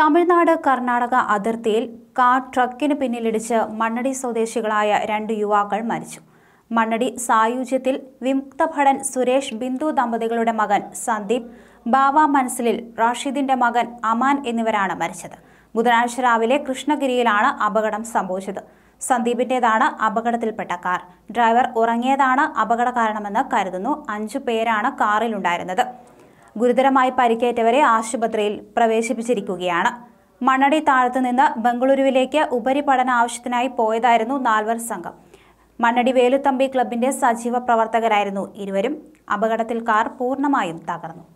തമിഴ്നാട് കർണാടക അതിർത്തിയിൽ കാർ ട്രക്കിന് പിന്നിലിടിച്ച് മണ്ണടി സ്വദേശികളായ രണ്ട് യുവാക്കൾ മരിച്ചു മണ്ണടി സായുജ്യത്തിൽ വിമുക്തഭടൻ സുരേഷ് ബിന്ദു ദമ്പതികളുടെ മകൻ സന്ദീപ് ബാവ മൻസിലിൽ റാഷിദിന്റെ മകൻ അമാൻ എന്നിവരാണ് മരിച്ചത് ബുധനാഴ്ച രാവിലെ കൃഷ്ണഗിരിയിലാണ് അപകടം സംഭവിച്ചത് സന്ദീപിൻ്റേതാണ് അപകടത്തിൽപ്പെട്ട കാർ ഡ്രൈവർ ഉറങ്ങിയതാണ് അപകട കാരണമെന്ന് കരുതുന്നു അഞ്ചു പേരാണ് കാറിലുണ്ടായിരുന്നത് ഗുരുതരമായി പരിക്കേറ്റവരെ ആശുപത്രിയിൽ പ്രവേശിപ്പിച്ചിരിക്കുകയാണ് മണ്ണടി നിന്ന് ബംഗളൂരുവിലേക്ക് ഉപരിപഠന ആവശ്യത്തിനായി പോയതായിരുന്നു നാൽവർ സംഘം മണ്ണടി വേലുത്തമ്പി ക്ലബിന്റെ സജീവ പ്രവർത്തകരായിരുന്നു ഇരുവരും അപകടത്തിൽ കാർ പൂർണ്ണമായും തകർന്നു